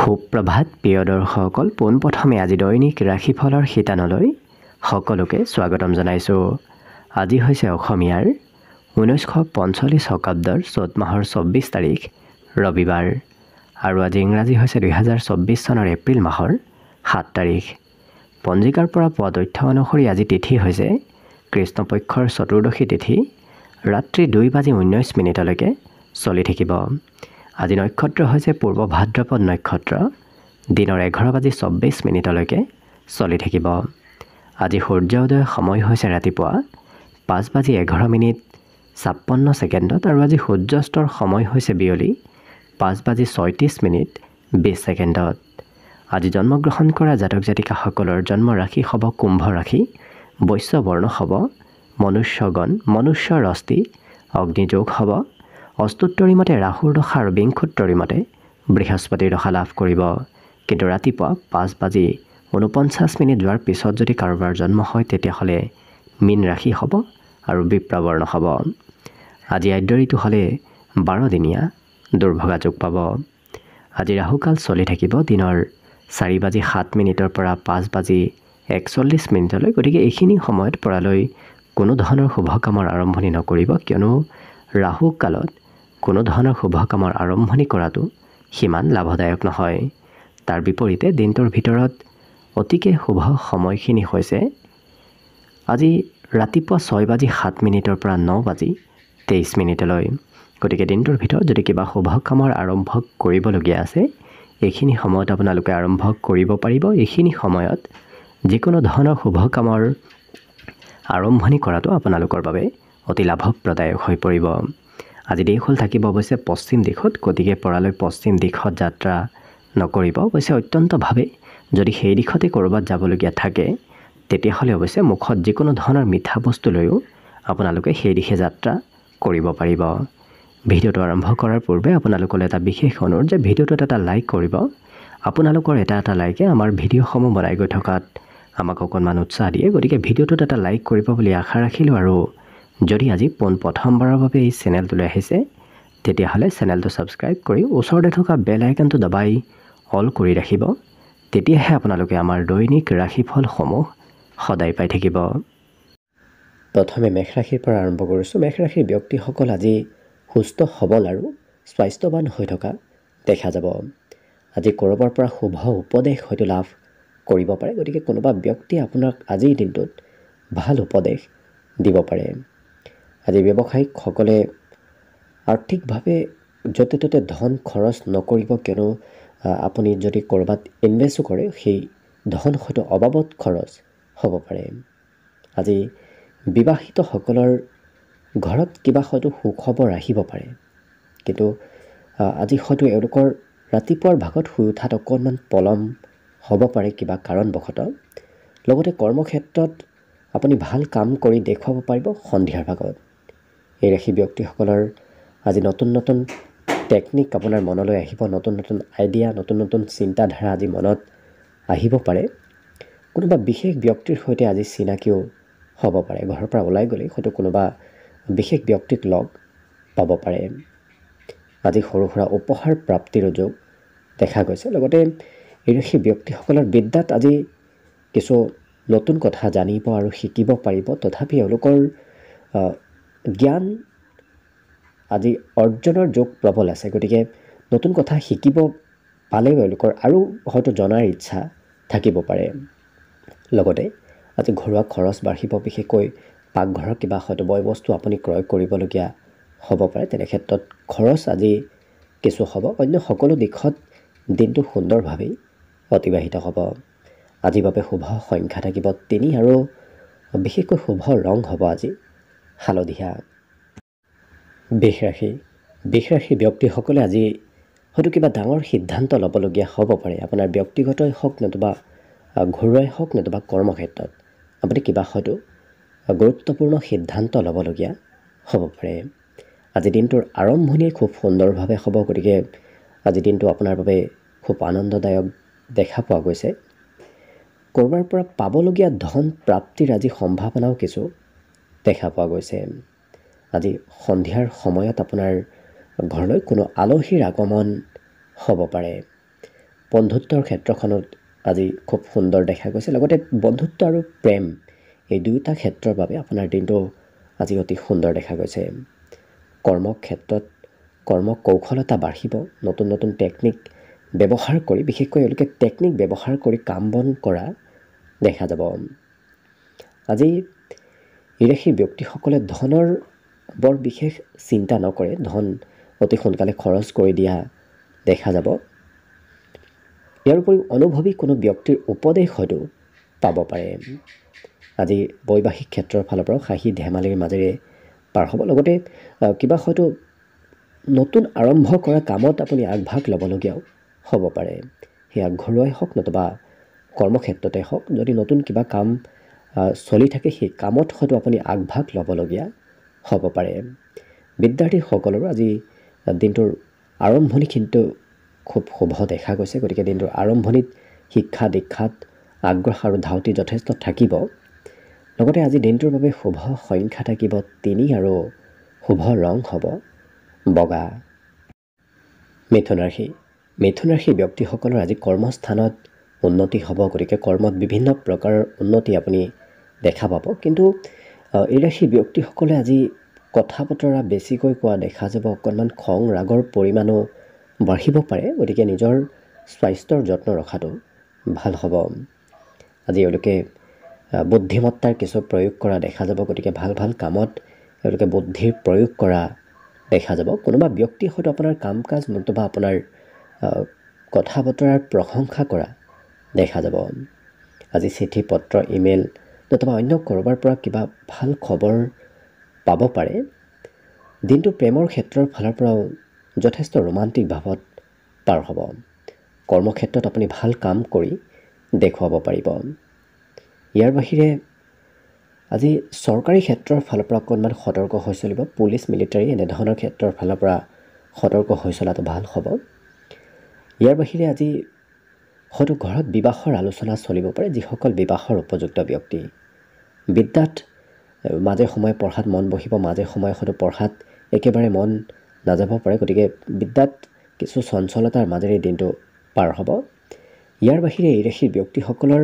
খুব প্ৰভাত প্ৰিয় দৰ্শকসকল পোনপ্ৰথমে আজি দৈনিক ৰাশিফলৰ শিতানলৈ সকলোকে স্বাগতম জনাইছোঁ আজি হৈছে অসমীয়াৰ ঊনৈছশ পঞ্চল্লিছ শকাব্দৰ চ'ত মাহৰ চৌব্বিছ তাৰিখ ৰবিবাৰ আৰু আজি ইংৰাজী হৈছে দুহেজাৰ চৌব্বিছ চনৰ এপ্ৰিল মাহৰ সাত তাৰিখ পঞ্জিকাৰ পৰা পোৱা তথ্য অনুসৰি আজি তিথি হৈছে কৃষ্ণপক্ষৰ চতুৰ্দশী তিথি ৰাত্ৰি দুই বাজি ঊনৈছ মিনিটলৈকে চলি থাকিব আজি নক্ষত্ৰ হৈছে পূৰ্ব ভাদ্ৰপদ নক্ষত্ৰ দিনৰ এঘাৰ বাজি চৌব্বিছ মিনিটলৈকে চলি থাকিব আজি সূৰ্য উদয় সময় হৈছে ৰাতিপুৱা পাঁচ বাজি এঘাৰ মিনিট ছাপন্ন ছেকেণ্ডত আৰু আজি সূৰ্যস্তৰ সময় হৈছে বিয়লি পাঁচ বাজি ছয়ত্ৰিছ মিনিট বিছ ছেকেণ্ডত আজি জন্মগ্ৰহণ কৰা জাতক জাতিকাসকলৰ জন্ম ৰাশি হ'ব কুম্ভ ৰাশি বৈশ্যবৰ্ণ হ'ব মনুষ্যগণ মনুষ্যৰ অস্তি অগ্নিযোগ হ'ব অস্তোত্তৰী মতে ৰাহুৰ দশা আৰু বিংশোত্তৰী মতে বৃহস্পতিৰ দশা লাভ কৰিব কিন্তু ৰাতিপুৱা পাঁচ বাজি ঊনপঞ্চাছ মিনিট যোৱাৰ পিছত যদি কাৰোবাৰ জন্ম হয় তেতিয়াহ'লে মীন ৰাশি হ'ব আৰু বিপ্লৱৰ্ণ হ'ব আজি আদ্য ঋতু হ'লে বাৰদিনীয়া দুৰ্ভগাযোগ পাব আজি ৰাহুকাল চলি থাকিব দিনৰ চাৰি বাজি সাত মিনিটৰ পৰা পাঁচ বাজি একচল্লিছ মিনিটলৈ গতিকে এইখিনি সময়ত পৰালৈ কোনো ধৰণৰ শুভকামৰ আৰম্ভণি নকৰিব কিয়নো ৰাহুকালত কোনো ধৰণৰ শুভ কামৰ আৰম্ভণি কৰাটো সিমান লাভদায়ক নহয় তাৰ বিপৰীতে দিনটোৰ ভিতৰত অতিকে শুভ সময়খিনি হৈছে আজি ৰাতিপুৱা ছয় বাজি সাত মিনিটৰ পৰা ন বাজি তেইছ মিনিটলৈ গতিকে দিনটোৰ ভিতৰত যদি কিবা শুভ কামৰ আৰম্ভ কৰিবলগীয়া আছে এইখিনি সময়ত আপোনালোকে আৰম্ভ কৰিব পাৰিব এইখিনি সময়ত যিকোনো ধৰণৰ শুভ কামৰ আৰম্ভণি কৰাটো আপোনালোকৰ বাবে অতি লাভপ্ৰদায়ক হৈ পৰিব আজি দেশ হ'ল থাকিব অৱশ্যে পশ্চিম দিশত গতিকে পৰালৈ পশ্চিম দিশত যাত্ৰা নকৰিব অৱশ্যে অত্যন্তভাৱে যদি সেই দিশতে ক'ৰবাত যাবলগীয়া থাকে তেতিয়াহ'লে অৱশ্যে মুখত যিকোনো ধৰণৰ মিঠা বস্তু লৈও আপোনালোকে সেই দিশে যাত্ৰা কৰিব পাৰিব ভিডিঅ'টো আৰম্ভ কৰাৰ পূৰ্বে আপোনালোকলৈ এটা বিশেষ অনুৰোধ যে ভিডিঅ'টোত এটা লাইক কৰিব আপোনালোকৰ এটা এটা লাইকে আমাৰ ভিডিঅ'সমূহ বনাই গৈ থকাত আমাক অকণমান উৎসাহ দিয়ে গতিকে ভিডিঅ'টোত এটা লাইক কৰিব বুলি আশা ৰাখিলোঁ আৰু যদি আজি পোন প্ৰথমবাৰৰ বাবে এই চেনেলটোলৈ আহিছে তেতিয়াহ'লে চেনেলটো ছাবস্ক্ৰাইব কৰি ওচৰতে থকা বেল আইকনটো দবাই অল কৰি ৰাখিব তেতিয়াহে আপোনালোকে আমাৰ দৈনিক ৰাশিফলসমূহ সদায় পাই থাকিব প্ৰথমে মেঘ ৰাশিৰ পৰা আৰম্ভ কৰিছোঁ মেঘ ৰাশিৰ ব্যক্তিসকল আজি সুস্থ সবল আৰু স্বাস্থ্যৱান হৈ থকা দেখা যাব আজি ক'ৰবাৰ পৰা শুভ উপদেশ হয়তো লাভ কৰিব পাৰে গতিকে কোনোবা ব্যক্তিয়ে আপোনাক আজিৰ দিনটোত ভাল উপদেশ দিব পাৰে আজি ব্যৱসায়িকসকলে আৰ্থিকভাৱে য'তে ত'তে ধন খৰচ নকৰিব কিয়নো আপুনি যদি ক'ৰবাত ইনভেষ্টো কৰে সেই ধন হয়তো অবাবত খৰচ হ'ব পাৰে আজি বিবাহিতসকলৰ ঘৰত কিবা হয়তো সুখবৰ আহিব পাৰে কিন্তু আজি হয়তো এওঁলোকৰ ৰাতিপুৱাৰ ভাগত শুই উঠাত অকণমান পলম হ'ব পাৰে কিবা কাৰণবশতঃ লগতে কৰ্মক্ষেত্ৰত আপুনি ভাল কাম কৰি দেখুৱাব পাৰিব সন্ধিয়াৰ ভাগত এই ৰাশি ব্যক্তিসকলৰ আজি নতুন নতুন টেকনিক আপোনাৰ মনলৈ আহিব নতুন নতুন আইডিয়া নতুন নতুন চিন্তাধাৰা আজি মনত আহিব পাৰে কোনোবা বিশেষ ব্যক্তিৰ সৈতে আজি চিনাকিও হ'ব পাৰে ঘৰৰ পৰা ওলাই গ'লে হয়তো কোনোবা বিশেষ ব্যক্তিক লগ পাব পাৰে আজি সৰু সুৰা উপহাৰ প্ৰাপ্তিৰো যোগ দেখা গৈছে লগতে এই ৰাশি ব্যক্তিসকলৰ বিদ্যাত আজি কিছু নতুন কথা জানিব আৰু শিকিব পাৰিব তথাপি এওঁলোকৰ জ্ঞান আজি অৰ্জনৰ যোগ প্ৰবল আছে গতিকে নতুন কথা শিকিব পালে এওঁলোকৰ আৰু হয়তো জনাৰ ইচ্ছা থাকিব পাৰে লগতে আজি ঘৰুৱা খৰচ বাঢ়িব বিশেষকৈ পাকঘৰৰ কিবা হয়তো বয় বস্তু আপুনি ক্ৰয় কৰিবলগীয়া হ'ব পাৰে তেনেক্ষেত্ৰত খৰচ আজি কিছু হ'ব অন্য সকলো দিশত দিনটো সুন্দৰভাৱেই অতিবাহিত হ'ব আজিৰ বাবে শুভ সংখ্যা থাকিব তিনি আৰু বিশেষকৈ শুভ ৰং হ'ব আজি হালধীয়া বিষৰাশি বিষৰাশি ব্যক্তিসকলে আজি হয়তো কিবা ডাঙৰ সিদ্ধান্ত ল'বলগীয়া হ'ব পাৰে আপোনাৰ ব্যক্তিগতই হওক নতুবা ঘৰুৱাই হওক নতুবা কৰ্মক্ষেত্ৰত আপুনি কিবা হয়তো গুৰুত্বপূৰ্ণ সিদ্ধান্ত ল'বলগীয়া হ'ব পাৰে আজি দিনটোৰ আৰম্ভণিয়ে খুব সুন্দৰভাৱে হ'ব গতিকে আজি দিনটো আপোনাৰ বাবে খুব আনন্দদায়ক দেখা পোৱা গৈছে ক'ৰবাৰ পৰা পাবলগীয়া ধন প্ৰাপ্তিৰ আজি সম্ভাৱনাও কিছু দেখা পোৱা গৈছে আজি সন্ধিয়াৰ সময়ত আপোনাৰ ঘৰলৈ কোনো আলহীৰ আগমন হ'ব পাৰে বন্ধুত্বৰ ক্ষেত্ৰখনত আজি খুব সুন্দৰ দেখা গৈছে লগতে বন্ধুত্ব আৰু প্ৰেম এই দুয়োটা ক্ষেত্ৰৰ বাবে আপোনাৰ দিনটো আজি অতি সুন্দৰ দেখা গৈছে কৰ্মক্ষেত্ৰত কৰ্ম কৌশলতা বাঢ়িব নতুন নতুন টেকনিক ব্যৱহাৰ কৰি বিশেষকৈ এওঁলোকে টেকনিক ব্যৱহাৰ কৰি কাম বন কৰা দেখা যাব আজি নিৰাশী ব্যক্তিসকলে ধনৰ বৰ বিশেষ চিন্তা নকৰে ধন অতি সোনকালে খৰচ কৰি দিয়া দেখা যাব ইয়াৰ উপৰিও অনুভৱী কোনো ব্যক্তিৰ উপদেশ হয়তো পাব পাৰে আজি বৈবাহিক ক্ষেত্ৰৰ ফালৰ পৰাও হাঁহি ধেমালিৰ মাজেৰে পাৰ হ'ব লগতে কিবা হয়তো নতুন আৰম্ভ কৰা কামত আপুনি আগভাগ ল'বলগীয়াও হ'ব পাৰে সেয়া ঘৰুৱাই হওক নতুবা কৰ্মক্ষেত্ৰতে হওক যদি নতুন কিবা কাম চলি থাকে সেই কামত হয়তো আপুনি আগভাগ ল'বলগীয়া হ'ব পাৰে বিদ্যাৰ্থীসকলৰো আজি দিনটোৰ আৰম্ভণি কিন্তু খুব শুভ দেখা গৈছে গতিকে দিনটোৰ আৰম্ভণিত শিক্ষা দীক্ষাত আগ্ৰহ আৰু ধাউতি যথেষ্ট থাকিব লগতে আজি দিনটোৰ বাবে শুভ সংখ্যা থাকিব তিনি আৰু শুভ ৰং হ'ব বগা মিথুন ৰাশি মিথুন ৰাশি ব্যক্তিসকলৰ আজি কৰ্মস্থানত উন্নতি হ'ব গতিকে কৰ্মত বিভিন্ন প্ৰকাৰৰ উন্নতি আপুনি দেখা পাব কিন্তু এই ৰাশি ব্যক্তিসকলে আজি কথা বতৰা বেছিকৈ কোৱা দেখা যাব অকণমান খং ৰাগৰ পৰিমাণো বাঢ়িব পাৰে গতিকে নিজৰ স্বাস্থ্যৰ যত্ন ৰখাটো ভাল হ'ব আজি এওঁলোকে বুদ্ধিমত্তাৰ কিছু প্ৰয়োগ কৰা দেখা যাব গতিকে ভাল ভাল কামত এওঁলোকে বুদ্ধিৰ প্ৰয়োগ কৰা দেখা যাব কোনোবা ব্যক্তি হয়তো আপোনাৰ কাম কাজ নতুবা আপোনাৰ কথা বতৰাৰ প্ৰশংসা কৰা দেখা যাব আজি চিঠি পত্ৰ ইমেইল নতুবা অন্য ক'ৰবাৰ পৰা কিবা ভাল খবৰ পাব পাৰে দিনটো প্ৰেমৰ ক্ষেত্ৰৰ ফালৰ পৰাও যথেষ্ট ৰোমান্টিক ভাৱত পাৰ হ'ব কৰ্মক্ষেত্ৰত আপুনি ভাল কাম কৰি দেখুৱাব পাৰিব ইয়াৰ বাহিৰে আজি চৰকাৰী ক্ষেত্ৰৰ ফালৰ পৰা অকণমান সতৰ্ক হৈ চলিব পুলিচ মিলিটাৰী এনেধৰণৰ ক্ষেত্ৰৰ ফালৰ পৰা সতৰ্ক হৈ চলাটো ভাল হ'ব ইয়াৰ বাহিৰে আজি হয়তো ঘৰত বিবাহৰ আলোচনা চলিব পাৰে যিসকল বিবাহৰ উপযুক্ত ব্যক্তি বিদ্যাত মাজে সময়ে পঢ়াত মন বহিব মাজে সময়ে হয়তো পঢ়াত একেবাৰে মন নাযাব পাৰে গতিকে বিদ্যাত কিছু চঞ্চলতাৰ মাজেৰে দিনটো পাৰ হ'ব ইয়াৰ বাহিৰে এই ৰাশিৰ ব্যক্তিসকলৰ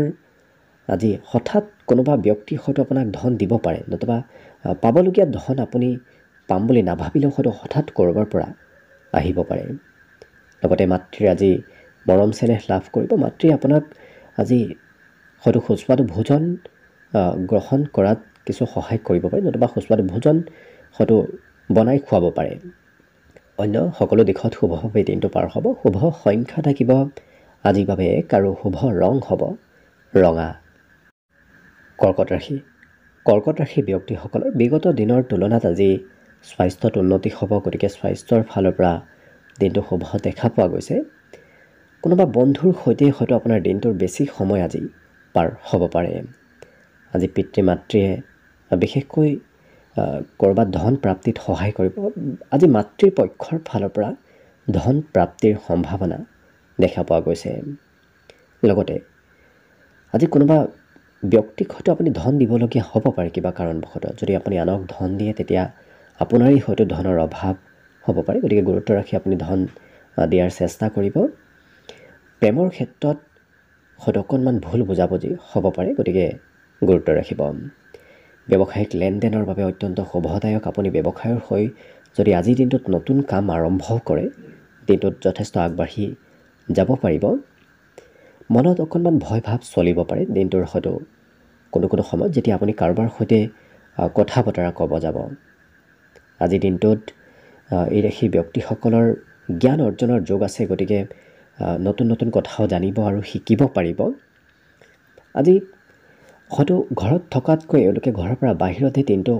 আজি হঠাৎ কোনোবা ব্যক্তি হয়তো আপোনাক ধন দিব পাৰে নতুবা পাবলগীয়া ধন আপুনি পাম বুলি নাভাবিলেও হয়তো হঠাৎ ক'ৰবাৰ পৰা আহিব পাৰে লগতে মাতৃৰ আজি মৰম চেনেহ লাভ কৰিব মাতৃয়ে আপোনাক আজি হয়তো সুস্বাদু ভোজন গ্ৰহণ কৰাত কিছু সহায় কৰিব পাৰে নতুবা সুস্বাদু ভোজন হয়তো বনাই খুৱাব পাৰে অন্য সকলো দিশত শুভভাৱে দিনটো পাৰ হ'ব শুভ সংখ্যা থাকিব আজিৰ বাবে এক আৰু শুভ ৰং হ'ব ৰঙা কৰ্কট ৰাশি কৰ্কট ৰাশি ব্যক্তিসকলৰ বিগত দিনৰ তুলনাত আজি স্বাস্থ্যত উন্নতি হ'ব গতিকে স্বাস্থ্যৰ ফালৰ পৰা দিনটো শুভ দেখা পোৱা গৈছে কোনোবা বন্ধুৰ সৈতে হয়তো আপোনাৰ দিনটোৰ বেছি সময় আজি পাৰ হ'ব পাৰে আজি পিতৃ মাতৃয়ে বিশেষকৈ ক'ৰবাত ধন প্ৰাপ্তিত সহায় কৰিব আজি মাতৃৰ পক্ষৰ ফালৰ পৰা ধন প্ৰাপ্তিৰ সম্ভাৱনা দেখা পোৱা গৈছে লগতে আজি কোনোবা ব্যক্তিক হয়তো আপুনি ধন দিবলগীয়া হ'ব পাৰে কিবা কাৰণবশতঃ যদি আপুনি আনক ধন দিয়ে তেতিয়া আপোনাৰেই হয়তো ধনৰ অভাৱ হ'ব পাৰে গতিকে গুৰুত্ব ৰাখি আপুনি ধন দিয়াৰ চেষ্টা কৰিব প্ৰেমৰ ক্ষেত্ৰত হয়তো অকণমান ভুল বুজাবুজি হ'ব পাৰে গতিকে গুৰুত্ব ৰাখিব ব্যৱসায়িক লেনদেনৰ বাবে অত্যন্ত শুভদায়ক আপুনি ব্যৱসায়ৰ হৈ যদি আজিৰ দিনটোত নতুন কাম আৰম্ভ কৰে দিনটোত যথেষ্ট আগবাঢ়ি যাব পাৰিব মনত অকণমান ভয় ভাৱ চলিব পাৰে দিনটোৰ হয়তো কোনো কোনো সময়ত যেতিয়া আপুনি কাৰোবাৰ সৈতে কথা বতৰা ক'ব যাব আজিৰ দিনটোত এই সেই ব্যক্তিসকলৰ জ্ঞান অৰ্জনৰ যোগ আছে গতিকে নতুন নতুন কথাও জানিব আৰু শিকিব পাৰিব আজি হয়তো ঘৰত থকাতকৈ এওঁলোকে ঘৰৰ পৰা বাহিৰতে দিনটো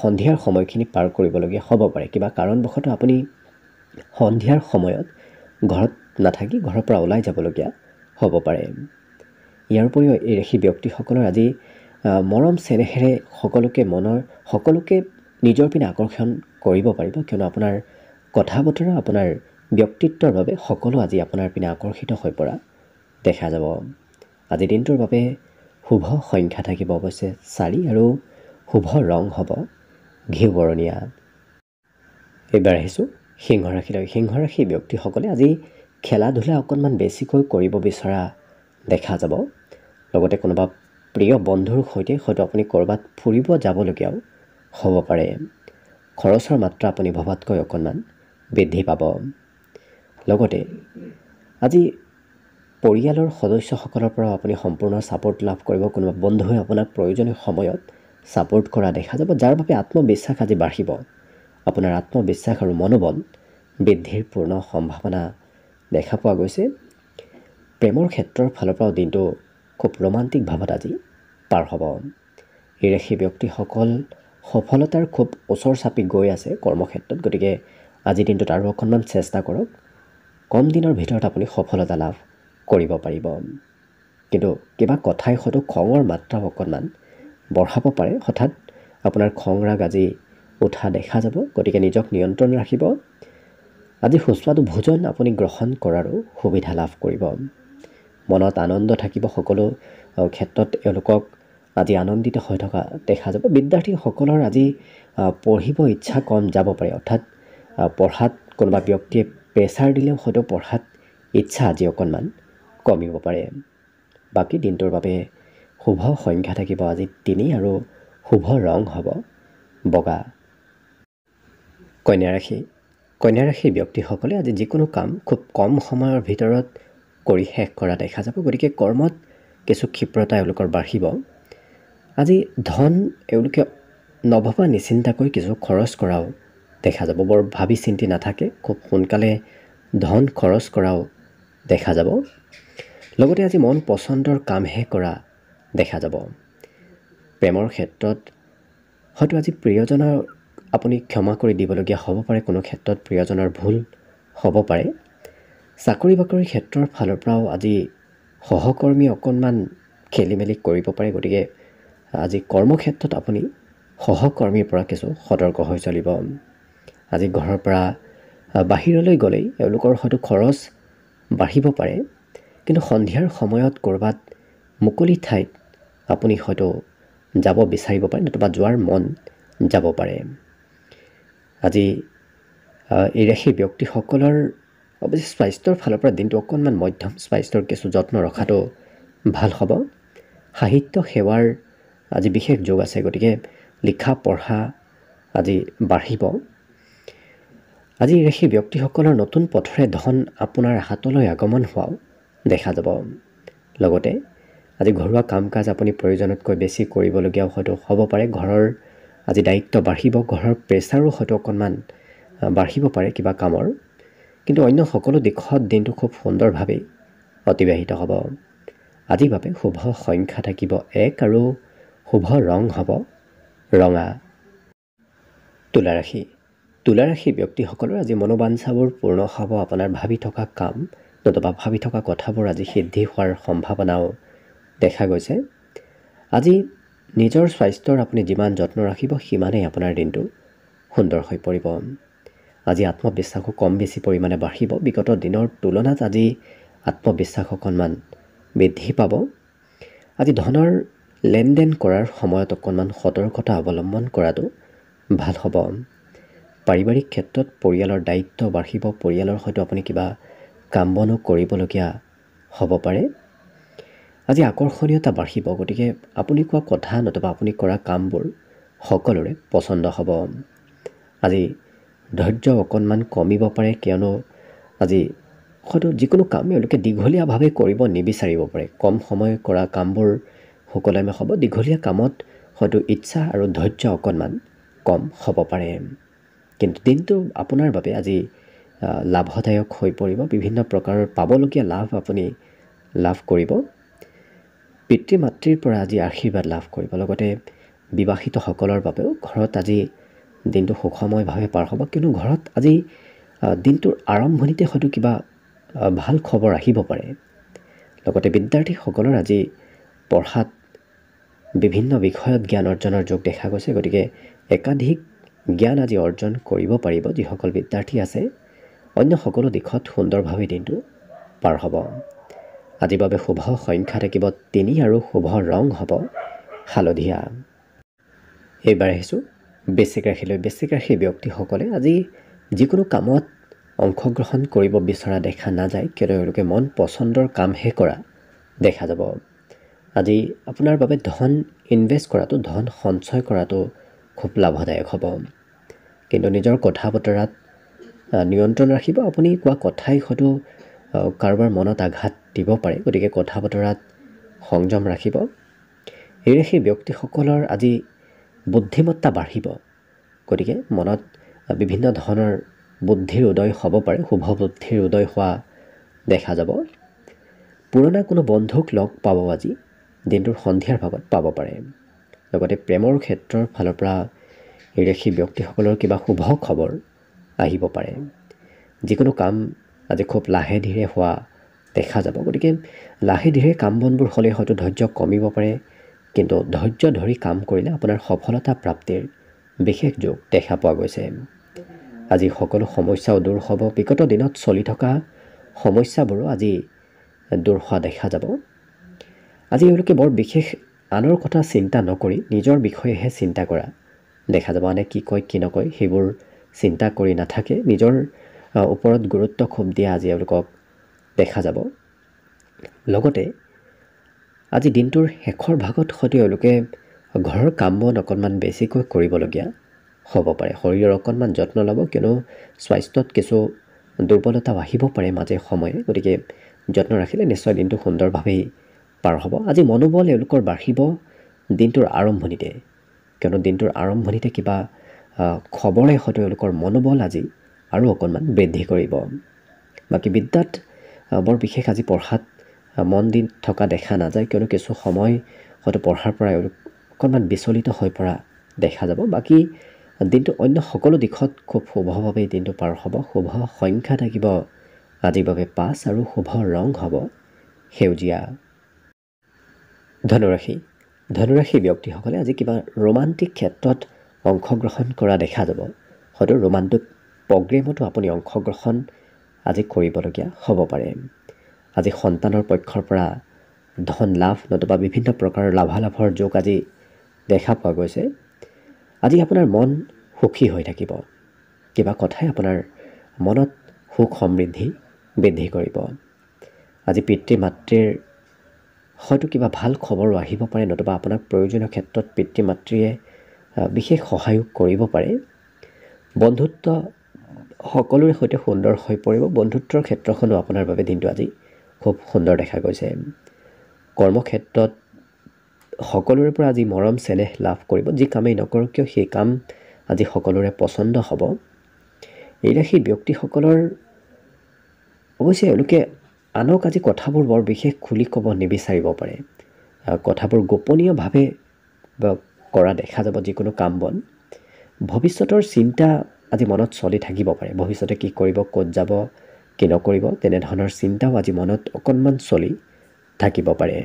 সন্ধিয়াৰ সময়খিনি পাৰ কৰিবলগীয়া হ'ব পাৰে কিবা কাৰণবশতঃ আপুনি সন্ধিয়াৰ সময়ত ঘৰত নাথাকি ঘৰৰ পৰা ওলাই যাবলগীয়া হ'ব পাৰে ইয়াৰ উপৰিও এই ৰাশি ব্যক্তিসকলৰ আজি মৰম চেনেহেৰে সকলোকে মনৰ সকলোকে নিজৰ পিনে আকৰ্ষণ কৰিব পাৰিব কিয়নো আপোনাৰ কথা বতৰা আপোনাৰ ব্যক্তিত্বৰ বাবে সকলো আজি আপোনাৰ পিনে আকৰ্ষিত হৈ পৰা দেখা যাব আজি দিনটোৰ বাবে শুভ সংখ্যা থাকিব অৱশ্যে চাৰি আৰু শুভ ৰং হ'ব বৰণীয়া এইবাৰ আহিছোঁ সিংহ ৰাশিলৈ সিংহ ৰাশি ব্যক্তিসকলে আজি খেলা ধূলা অকণমান বেছিকৈ কৰিব বিচৰা দেখা যাব লগতে কোনোবা প্ৰিয় বন্ধুৰ সৈতে হয়তো আপুনি ক'ৰবাত ফুৰিব যাবলগীয়াও হ'ব পাৰে খৰচৰ মাত্ৰা আপুনি ভবাতকৈ অকণমান বৃদ্ধি পাব লগতে আজি পৰিয়ালৰ সদস্যসকলৰ পৰাও আপুনি সম্পূৰ্ণ ছাপৰ্ট লাভ কৰিব কোনোবা বন্ধুৱে আপোনাক প্ৰয়োজনীয় সময়ত ছাপৰ্ট কৰা দেখা যাব যাৰ বাবে আত্মবিশ্বাস আজি বাঢ়িব আপোনাৰ আত্মবিশ্বাস আৰু মনোবল বৃদ্ধিৰ পূৰ্ণ সম্ভাৱনা দেখা পোৱা গৈছে প্ৰেমৰ ক্ষেত্ৰৰ ফালৰ পৰাও দিনটো খুব ৰোমান্টিকভাৱত আজি পাৰ হ'ব এই ৰাশি ব্যক্তিসকল সফলতাৰ খুব ওচৰ চাপি গৈ আছে কৰ্মক্ষেত্ৰত গতিকে আজি দিনটোত আৰু অকণমান চেষ্টা কৰক কম দিনৰ ভিতৰত আপুনি সফলতা লাভ কৰিব পাৰিব কিন্তু কিবা কথাই হয়তো খঙৰ মাত্ৰা অকণমান বঢ়াব পাৰে হঠাৎ আপোনাৰ খং ৰাগ আজি উঠা দেখা যাব গতিকে নিজক নিয়ন্ত্ৰণ ৰাখিব আজি সুস্বাদু ভোজন আপুনি গ্ৰহণ কৰাৰো সুবিধা লাভ কৰিব মনত আনন্দ থাকিব সকলো ক্ষেত্ৰত এওঁলোকক আজি আনন্দিত হৈ থকা দেখা যাব বিদ্যাৰ্থীসকলৰ আজি পঢ়িব ইচ্ছা কম যাব পাৰে অৰ্থাৎ পঢ়াত কোনোবা ব্যক্তিয়ে প্ৰেছাৰ দিলেও হয়তো পঢ়াত ইচ্ছা আজি অকণমান কমিব পাৰে বাকী দিনটোৰ বাবে শুভ সংখ্যা থাকিব আজি তিনি আৰু শুভ ৰং হ'ব বগা কন্যাৰাশি কন্যাৰাশিৰ ব্যক্তিসকলে আজি যিকোনো কাম খুব কম সময়ৰ ভিতৰত কৰি শেষ কৰা দেখা যাব গতিকে কৰ্মত কিছু ক্ষিপ্ৰতা এওঁলোকৰ বাঢ়িব আজি ধন এওঁলোকে নভবা নিচিন্তাকৈ কিছু খৰচ কৰাও দেখা যাব বৰ ভাবি চিন্তি নাথাকে খুব সোনকালে ধন খৰচ কৰাও দেখা যাব লগতে আজি মন পচন্দৰ কামহে কৰা দেখা যাব প্ৰেমৰ ক্ষেত্ৰত হয়তো আজি প্ৰিয়জনৰ আপুনি ক্ষমা কৰি দিবলগীয়া হ'ব পাৰে কোনো ক্ষেত্ৰত প্ৰিয়জনৰ ভুল হ'ব পাৰে চাকৰি বাকৰি ক্ষেত্ৰৰ ফালৰ পৰাও আজি সহকৰ্মী অকণমান খেলি মেলি কৰিব পাৰে গতিকে আজি কৰ্মক্ষেত্ৰত আপুনি সহকৰ্মীৰ পৰা কিছু সতৰ্ক হৈ চলিব আজি ঘৰৰ পৰা বাহিৰলৈ গ'লেই এওঁলোকৰ হয়তো খৰচ বাঢ়িব পাৰে কিন্তু সন্ধিয়াৰ সময়ত ক'ৰবাত মুকলি ঠাইত আপুনি হয়তো যাব বিচাৰিব পাৰে নতুবা যোৱাৰ মন যাব পাৰে আজি এই ৰাশি ব্যক্তিসকলৰ অৱশ্যে স্বাস্থ্যৰ ফালৰ পৰা দিনটো অকণমান মধ্যম স্বাস্থ্যৰ কিছু যত্ন ৰখাটো ভাল হ'ব সাহিত্য সেৱাৰ আজি বিশেষ যোগ আছে গতিকে লিখা পঢ়া আজি বাঢ়িব আজি ৰাখি ব্যক্তিসকলৰ নতুন পথৰে ধন আপোনাৰ হাতলৈ আগমন হোৱাও দেখা যাব লগতে আজি ঘৰুৱা কাম কাজ আপুনি প্ৰয়োজনতকৈ বেছি কৰিবলগীয়াও হয়তো হ'ব পাৰে ঘৰৰ আজি দায়িত্ব বাঢ়িব ঘৰৰ প্ৰেছাৰো হয়তো অকণমান বাঢ়িব পাৰে কিবা কামৰ কিন্তু অন্য সকলো দিশত দিনটো খুব সুন্দৰভাৱেই অতিবাহিত হ'ব আজিৰ বাবে শুভ সংখ্যা থাকিব এক আৰু শুভ ৰং হ'ব ৰঙা তুলা ৰাখি তোলা ৰাশি ব্যক্তিসকলৰ আজি মনোবাঞ্ছাবোৰ পূৰ্ণ হ'ব আপোনাৰ ভাবি থকা কাম নতুবা ভাবি থকা কথাবোৰ আজি সিদ্ধি হোৱাৰ সম্ভাৱনাও দেখা গৈছে আজি নিজৰ স্বাস্থ্যৰ আপুনি যিমান যত্ন ৰাখিব সিমানেই আপোনাৰ দিনটো সুন্দৰ হৈ পৰিব আজি আত্মবিশ্বাসো কম বেছি পৰিমাণে বাঢ়িব বিগত দিনৰ তুলনাত আজি আত্মবিশ্বাস অকণমান বৃদ্ধি পাব আজি ধনৰ লেনদেন কৰাৰ সময়ত অকণমান সতৰ্কতা অৱলম্বন কৰাটো ভাল হ'ব পাৰিবাৰিক ক্ষেত্ৰত পৰিয়ালৰ দায়িত্ব বাঢ়িব পৰিয়ালৰ হয়তো আপুনি কিবা কাম বনো কৰিবলগীয়া হ'ব পাৰে আজি আকৰ্ষণীয়তা বাঢ়িব গতিকে আপুনি কোৱা কথা নতুবা আপুনি কৰা কামবোৰ সকলোৰে পচন্দ হ'ব আজি ধৈৰ্য অকণমান কমিব পাৰে কিয়নো আজি হয়তো যিকোনো কাম এওঁলোকে দীঘলীয়াভাৱে কৰিব নিবিচাৰিব পাৰে কম সময় কৰা কামবোৰ সুকলমে হ'ব দীঘলীয়া কামত হয়তো ইচ্ছা আৰু ধৈৰ্য অকণমান কম হ'ব পাৰে কিন্তু দিনটো আপোনাৰ বাবে আজি লাভদায়ক হৈ পৰিব বিভিন্ন প্ৰকাৰৰ পাবলগীয়া লাভ আপুনি লাভ কৰিব পিতৃ মাতৃৰ পৰা আজি আশীৰ্বাদ লাভ কৰিব লগতে বিবাহিতসকলৰ বাবেও ঘৰত আজি দিনটো সুখময়ভাৱে পাৰ হ'ব কিন্তু ঘৰত আজি দিনটোৰ আৰম্ভণিতে হয়তো কিবা ভাল খবৰ আহিব পাৰে লগতে বিদ্যাৰ্থীসকলৰ আজি পঢ়াত বিভিন্ন বিষয়ত জ্ঞান অৰ্জনৰ যোগ দেখা গৈছে গতিকে একাধিক জ্ঞান আজি অৰ্জন কৰিব পাৰিব যিসকল বিদ্যাৰ্থী আছে অন্য সকলো দিশত সুন্দৰভাৱে দিনটো পাৰ হ'ব আজিৰ বাবে শুভ সংখ্যা থাকিব তিনি আৰু শুভ ৰং হ'ব হালধীয়া এইবাৰ আহিছোঁ বেছিক ৰাশিলৈ বেছিক ৰাশি ব্যক্তিসকলে আজি যিকোনো কামত অংশগ্ৰহণ কৰিব বিচৰা দেখা নাযায় কিয়নো এওঁলোকে মন পচন্দৰ কামহে কৰা দেখা যাব আজি আপোনাৰ বাবে ধন ইনভেষ্ট কৰাটো ধন সঞ্চয় কৰাটো খুব লাভদায়ক হ'ব কিন্তু নিজৰ কথা বতৰাত নিয়ন্ত্ৰণ ৰাখিব আপুনি কোৱা কথাই হয়তো কাৰোবাৰ মনত আঘাত দিব পাৰে গতিকে কথা বতৰাত সংযম ৰাখিব এইৰে সেই ব্যক্তিসকলৰ আজি বুদ্ধিমত্তা বাঢ়িব গতিকে মনত বিভিন্ন ধৰণৰ বুদ্ধিৰ উদয় হ'ব পাৰে শুভ বুদ্ধিৰ উদয় হোৱা দেখা যাব পুৰণা কোনো বন্ধুক লগ পাব আজি দিনটোৰ সন্ধিয়াৰ ভাগত পাব পাৰে লগতে প্ৰেমৰ ক্ষেত্ৰৰ ফালৰ পৰা এই ঋষি ব্যক্তিসকলৰ কিবা শুভ খবৰ আহিব পাৰে যিকোনো কাম আজি খুব লাহে ধীৰে হোৱা দেখা যাব গতিকে লাহে ধীৰে কাম বনবোৰ হ'লে হয়তো ধৈৰ্য কমিব পাৰে কিন্তু ধৈৰ্য ধৰি কাম কৰিলে আপোনাৰ সফলতা প্ৰাপ্তিৰ বিশেষ যোগ দেখা পোৱা গৈছে আজি সকলো সমস্যাও দূৰ হ'ব বিগত দিনত চলি থকা সমস্যাবোৰো আজি দূৰ হোৱা দেখা যাব আজি এওঁলোকে বৰ বিশেষ আনৰ কথা চিন্তা নকৰি নিজৰ বিষয়েহে চিন্তা কৰা দেখা যাব মানে কি কয় কি নকয় সেইবোৰ চিন্তা কৰি নাথাকে নিজৰ ওপৰত গুৰুত্ব খুব দিয়া আজি এওঁলোকক দেখা যাব লগতে আজি দিনটোৰ শেষৰ ভাগত সদায় এওঁলোকে ঘৰৰ কাম বন অকণমান বেছিকৈ কৰিবলগীয়া হ'ব পাৰে শৰীৰৰ অকণমান যত্ন ল'ব কিয়নো স্বাস্থ্যত কিছু দুৰ্বলতাও আহিব পাৰে মাজে সময়ে গতিকে যত্ন ৰাখিলে নিশ্চয় দিনটো সুন্দৰভাৱেই পাৰ হ'ব আজি মনোবল এওঁলোকৰ বাঢ়িব দিনটোৰ আৰম্ভণিতে কিয়নো দিনটোৰ আৰম্ভণিতে কিবা খবৰে হয়তো এওঁলোকৰ মনোবল আজি আৰু অকণমান বৃদ্ধি কৰিব বাকী বিদ্যাত বৰ বিশেষ আজি পঢ়াত মন দি থকা দেখা নাযায় কিয়নো কিছু সময় হয়তো পঢ়াৰ পৰা এওঁলোক অকণমান বিচলিত হৈ পৰা দেখা যাব বাকী দিনটো অন্য সকলো দিশত খুব শুভভাৱেই দিনটো পাৰ হ'ব শুভ সংখ্যা থাকিব আজিৰ বাবে পাঁচ আৰু শুভ ৰং হ'ব সেউজীয়া ধনুৰাশি ধনুৰাশি ব্যক্তিসকলে আজি কিবা ৰোমান্টিক ক্ষেত্ৰত অংশগ্ৰহণ কৰা দেখা যাব হয়তো ৰোমান্টিক প্ৰগ্ৰেমতো আপুনি অংশগ্ৰহণ আজি কৰিবলগীয়া হ'ব পাৰে আজি সন্তানৰ পক্ষৰ পৰা ধন লাভ নতুবা বিভিন্ন প্ৰকাৰৰ লাভালাভৰ যোগ আজি দেখা পোৱা গৈছে আজি আপোনাৰ মন সুখী হৈ থাকিব কিবা কথাই আপোনাৰ মনত সুখ সমৃদ্ধি বৃদ্ধি কৰিব আজি পিতৃ মাতৃৰ হয়তো কিবা ভাল খবৰো আহিব পাৰে নতুবা আপোনাক প্ৰয়োজনীয় ক্ষেত্ৰত পিতৃ মাতৃয়ে বিশেষ সহায়ো কৰিব পাৰে বন্ধুত্ব সকলোৰে সৈতে সুন্দৰ হৈ পৰিব বন্ধুত্বৰ ক্ষেত্ৰখনো আপোনাৰ বাবে দিনটো আজি খুব সুন্দৰ দেখা গৈছে কৰ্মক্ষেত্ৰত সকলোৰে পৰা আজি মৰম চেনেহ লাভ কৰিব যি কামেই নকৰোঁ কিয় সেই কাম আজি সকলোৰে পচন্দ হ'ব এই ৰাশি ব্যক্তিসকলৰ অৱশ্যে এওঁলোকে আনক আজি কথাবোৰ বৰ বিশেষ খুলি ক'ব নিবিচাৰিব পাৰে কথাবোৰ গোপনীয়ভাৱে কৰা দেখা যাব যিকোনো কাম বন ভৱিষ্যতৰ চিন্তা আজি মনত চলি থাকিব পাৰে ভৱিষ্যতে কি কৰিব ক'ত যাব কি নকৰিব তেনেধৰণৰ চিন্তাও আজি মনত অকণমান চলি থাকিব পাৰে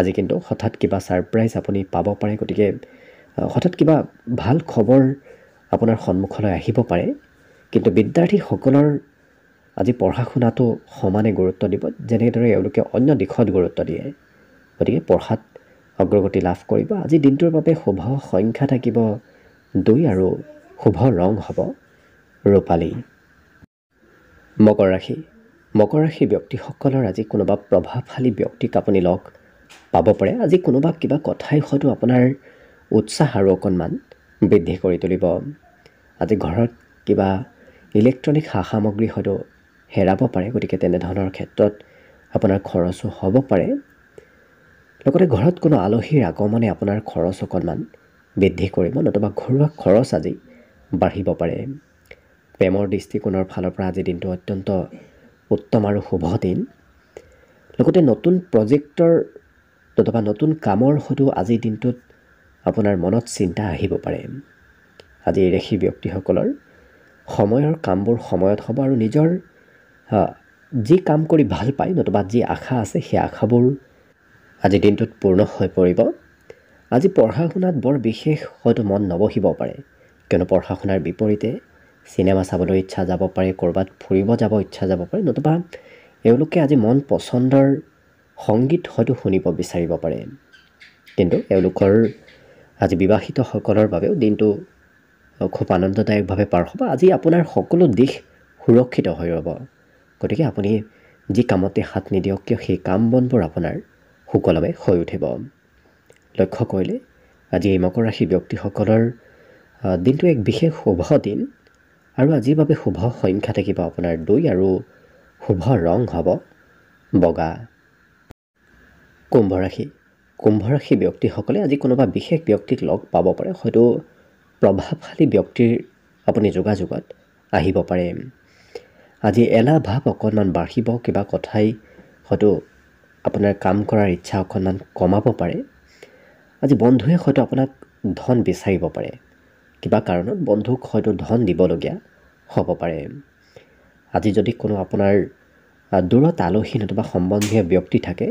আজি কিন্তু হঠাৎ কিবা ছাৰপ্ৰাইজ আপুনি পাব পাৰে গতিকে হঠাৎ কিবা ভাল খবৰ আপোনাৰ সন্মুখলৈ আহিব পাৰে কিন্তু বিদ্যাৰ্থীসকলৰ আজি পঢ়া শুনাটো সমানে গুৰুত্ব দিব যেনেদৰে এওঁলোকে অন্য দিশত গুৰুত্ব দিয়ে গতিকে পঢ়াত অগ্ৰগতি লাভ কৰিব আজি দিনটোৰ বাবে শুভ সংখ্যা থাকিব দুই আৰু শুভ ৰং হ'ব ৰূপালী মকৰ ৰাশি মকৰ ৰাশি ব্যক্তিসকলৰ আজি কোনোবা প্ৰভাৱশালী ব্যক্তিক আপুনি লগ পাব পাৰে আজি কোনোবা কিবা কথাই হয়তো আপোনাৰ উৎসাহ আৰু অকণমান বৃদ্ধি কৰি তুলিব আজি ঘৰত কিবা ইলেক্ট্ৰনিক সা সামগ্ৰী হয়তো হেৰাব পাৰে গতিকে তেনেধৰণৰ ক্ষেত্ৰত আপোনাৰ খৰচো হ'ব পাৰে লগতে ঘৰত কোনো আলহীৰ আগমনে আপোনাৰ খৰচ অকণমান বৃদ্ধি কৰিব নতুবা ঘৰুৱা খৰচ আজি বাঢ়িব পাৰে প্ৰেমৰ দৃষ্টিকোণৰ ফালৰ পৰা আজি দিনটো অত্যন্ত উত্তম আৰু শুভ দিন লগতে নতুন প্ৰজেক্টৰ নতুবা নতুন কামৰ হয়তো আজি দিনটোত আপোনাৰ মনত চিন্তা আহিব পাৰে আজি ৰেখি ব্যক্তিসকলৰ সময়ৰ কামবোৰ সময়ত হ'ব আৰু নিজৰ যি কাম কৰি ভাল পায় নতুবা যি আশা আছে সেই আশাবোৰ আজি দিনটোত পূৰ্ণ হৈ পৰিব আজি পঢ়া শুনাত বৰ বিশেষ হয়তো মন নবহিব পাৰে কিয়নো পঢ়া শুনাৰ বিপৰীতে চিনেমা চাবলৈ ইচ্ছা যাব পাৰে ক'ৰবাত ফুৰিব যাব ইচ্ছা যাব পাৰে নতুবা এওঁলোকে আজি মন পচন্দৰ সংগীত হয়তো শুনিব বিচাৰিব পাৰে কিন্তু এওঁলোকৰ আজি বিবাহিতসকলৰ বাবেও দিনটো খুব আনন্দদায়কভাৱে পাৰ হ'ব আজি আপোনাৰ সকলো দিশ সুৰক্ষিত হৈ ৰ'ব গতিকে আপুনি যি কামতে হাত নিদিয়ক কিয় সেই কাম বনবোৰ আপোনাৰ সুকলমে হৈ উঠিব লক্ষ্য কৰিলে আজি এই মকৰ ৰাশি ব্যক্তিসকলৰ দিনটো এক বিশেষ শুভ দিন আৰু আজিৰ বাবে শুভ সংখ্যা থাকিব আপোনাৰ দুই আৰু শুভ ৰং হ'ব বগা কুম্ভ ৰাশি কুম্ভ ৰাশি ব্যক্তিসকলে আজি কোনোবা বিশেষ ব্যক্তিক লগ পাব পাৰে হয়তো প্ৰভাৱশালী ব্যক্তিৰ আপুনি যোগাযোগত আহিব পাৰে আজি এলাহ ভাৱ অকণমান বাঢ়িব কিবা কথাই হয়তো আপোনাৰ কাম কৰাৰ ইচ্ছা অকণমান কমাব পাৰে আজি বন্ধুৱে হয়তো আপোনাক ধন বিচাৰিব পাৰে কিবা কাৰণত বন্ধুক হয়তো ধন দিবলগীয়া হ'ব পাৰে আজি যদি কোনো আপোনাৰ দূৰত আলহী নতুবা সম্বন্ধীয় ব্যক্তি থাকে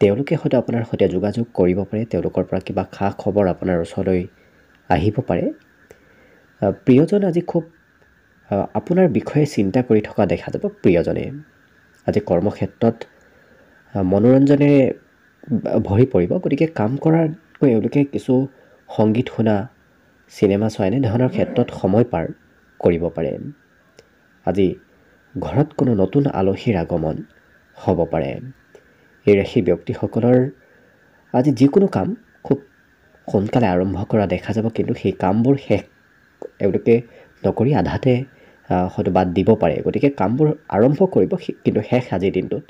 তেওঁলোকে হয়তো আপোনাৰ সৈতে যোগাযোগ কৰিব পাৰে তেওঁলোকৰ পৰা কিবা খা খবৰ আপোনাৰ ওচৰলৈ আহিব পাৰে প্ৰিয়জন আজি খুব আপোনাৰ বিষয়ে চিন্তা কৰি থকা দেখা যাব প্ৰিয়জনে আজি কৰ্মক্ষেত্ৰত মনোৰঞ্জনেৰে ভৰি পৰিব গতিকে কাম কৰাতকৈ এওঁলোকে কিছু সংগীত শুনা চিনেমা চোৱা এনেধৰণৰ ক্ষেত্ৰত সময় পাৰ কৰিব পাৰে আজি ঘৰত কোনো নতুন আলহীৰ আগমন হ'ব পাৰে এই ৰাশি ব্যক্তিসকলৰ আজি যিকোনো কাম খুব সোনকালে আৰম্ভ কৰা দেখা যাব কিন্তু সেই কামবোৰ শেষ এওঁলোকে নকৰি আধাতে হয়তো বাদ দিব পাৰে গতিকে কামবোৰ আৰম্ভ কৰিব কিন্তু শেষ আজিৰ দিনটোত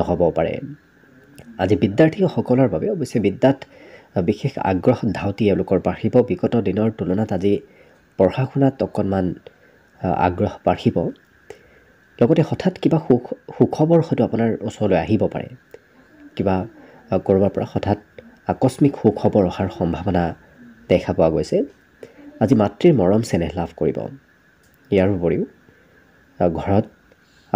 নহ'বও পাৰে আজি বিদ্যাৰ্থীসকলৰ বাবে অৱশ্যে বিদ্যাত বিশেষ আগ্ৰহ ধাউতি এওঁলোকৰ বাঢ়িব বিগত দিনৰ তুলনাত আজি পঢ়া শুনাত অকণমান আগ্ৰহ বাঢ়িব লগতে হঠাৎ কিবা সুখ সুখবৰ হয়তো আপোনাৰ ওচৰলৈ আহিব পাৰে কিবা ক'ৰবাৰ পৰা হঠাৎ আকস্মিক সুখবৰ অহাৰ সম্ভাৱনা দেখা পোৱা গৈছে আজি মাতৃৰ মৰম চেনেহ লাভ কৰিব ইয়াৰ উপৰিও ঘৰত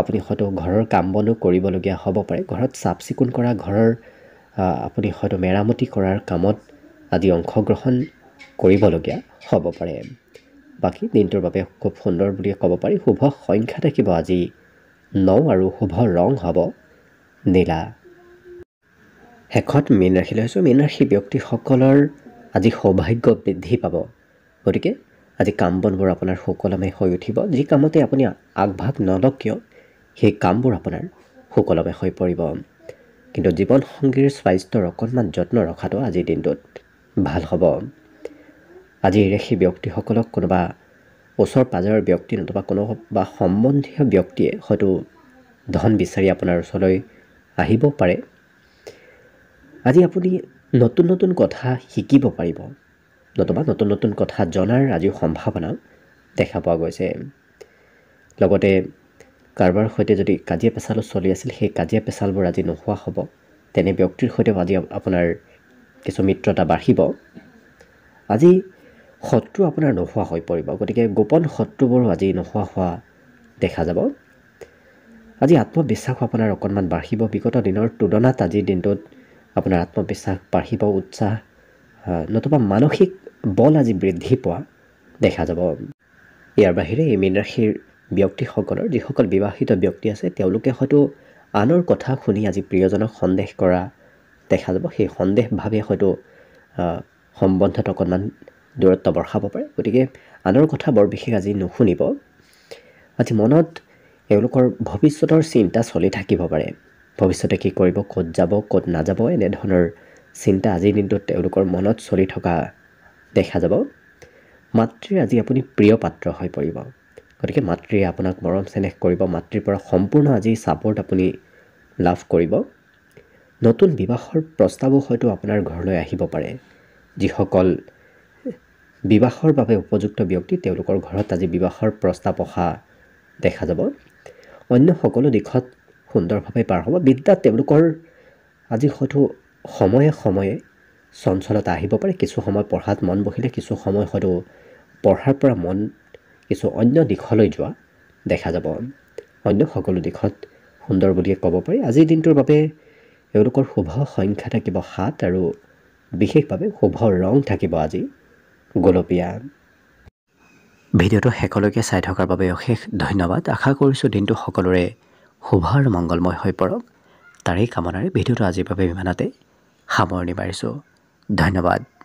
আপুনি হয়তো ঘৰৰ কাম বনো কৰিবলগীয়া হ'ব পাৰে ঘৰত চাফ চিকুণ কৰা ঘৰৰ আপুনি হয়তো মেৰামতি কৰাৰ কামত আদি অংশগ্ৰহণ কৰিবলগীয়া হ'ব পাৰে বাকী দিনটোৰ বাবে খুব সুন্দৰ বুলি ক'ব পাৰি শুভ সংখ্যা থাকিব আজি ন আৰু শুভ ৰং হ'ব নীলা শেষত মীন ৰাশি লৈছোঁ মীন ৰাশি ব্যক্তিসকলৰ আজি সৌভাগ্য বৃদ্ধি পাব গতিকে আজি কাম বনবোৰ আপোনাৰ সুকলমে হৈ উঠিব যি কামতে আপুনি আগভাগ নলওক কিয় সেই কামবোৰ আপোনাৰ সুকলমে হৈ পৰিব কিন্তু জীৱনসংগীৰ স্বাস্থ্যৰ অকণমান যত্ন ৰখাটো আজিৰ দিনটোত ভাল হ'ব আজি ৰেখি ব্যক্তিসকলক কোনোবা ওচৰ পাজৰৰ ব্যক্তি নতুবা কোনোবা সম্বন্ধীয় ব্যক্তিয়ে হয়তো ধন বিচাৰি আপোনাৰ ওচৰলৈ আহিব পাৰে আজি আপুনি নতুন নতুন কথা শিকিব পাৰিব নতুবা নতুন নতুন কথা জনাৰ আজিও সম্ভাৱনা দেখা পোৱা গৈছে লগতে কাৰোবাৰ সৈতে যদি কাজিয়া পেচালো চলি আছিল সেই কাজিয়া পেচালবোৰ আজি নোহোৱা হ'ব তেনে ব্যক্তিৰ সৈতেও আজি আপোনাৰ কিছু মিত্ৰতা বাঢ়িব আজি শত্ৰু আপোনাৰ নোহোৱা হৈ পৰিব গতিকে গোপন শত্ৰুবোৰো আজি নোহোৱা হোৱা দেখা যাব আজি আত্মবিশ্বাসো আপোনাৰ অকণমান বাঢ়িব বিগত দিনৰ তুলনাত আজিৰ দিনটোত আপোনাৰ আত্মবিশ্বাস বাঢ়িব উৎসাহ নতুবা মানসিক বল আজি বৃদ্ধি পোৱা দেখা যাব ইয়াৰ বাহিৰে এই মীনৰাশিৰ ব্যক্তিসকলৰ যিসকল বিবাহিত ব্যক্তি আছে তেওঁলোকে হয়তো আনৰ কথা শুনি আজি প্ৰিয়জনক সন্দেহ কৰা দেখা যাব সেই সন্দেহভাৱে হয়তো সম্বন্ধত অকণমান দূৰত্ব বঢ়াব পাৰে গতিকে আনৰ কথা বৰ বিশেষ আজি নুশুনিব আজি মনত এওঁলোকৰ ভৱিষ্যতৰ চিন্তা চলি থাকিব পাৰে ভৱিষ্যতে কি কৰিব ক'ত যাব ক'ত নাযাব এনেধৰণৰ চিন্তা আজিৰ দিনটোত তেওঁলোকৰ মনত চলি থকা দেখা যাব মাতৃৰ আজি আপুনি প্ৰিয় পাত্ৰ হৈ পৰিব গতিকে মাতৃয়ে আপোনাক মৰম চেনেহ কৰিব মাতৃৰ পৰা সম্পূৰ্ণ আজি ছাপৰ্ট আপুনি লাভ কৰিব নতুন বিবাহৰ প্ৰস্তাৱো হয়তো আপোনাৰ ঘৰলৈ আহিব পাৰে যিসকল বিবাহৰ বাবে উপযুক্ত ব্যক্তি তেওঁলোকৰ ঘৰত আজি বিবাহৰ প্ৰস্তাৱ অহা দেখা যাব অন্য সকলো দিশত সুন্দৰভাৱে পাৰ হ'ব বিদ্যাত তেওঁলোকৰ আজি হয়তো সময়ে সময়ে চঞ্চলতা আহিব পাৰে কিছু সময় পঢ়াত মন বহিলে কিছু সময় হয়তো পঢ়াৰ পৰা মন কিছু অন্য দিশলৈ যোৱা দেখা যাব অন্য সকলো দিশত সুন্দৰ বুলিয়ে ক'ব পাৰি আজিৰ দিনটোৰ বাবে এওঁলোকৰ শুভ সংখ্যা থাকিব সাত আৰু বিশেষভাৱে শুভ ৰং থাকিব আজি গোলপীয়া ভিডিঅ'টো শেষলৈকে চাই থকাৰ বাবে অশেষ ধন্যবাদ আশা কৰিছোঁ দিনটো সকলোৰে শুভ আৰু মংগলময় হৈ পৰক তাৰেই কামনাৰে ভিডিঅ'টো আজিৰ বাবে ইমানতে সামৰণি মাৰিছোঁ धन्यवाद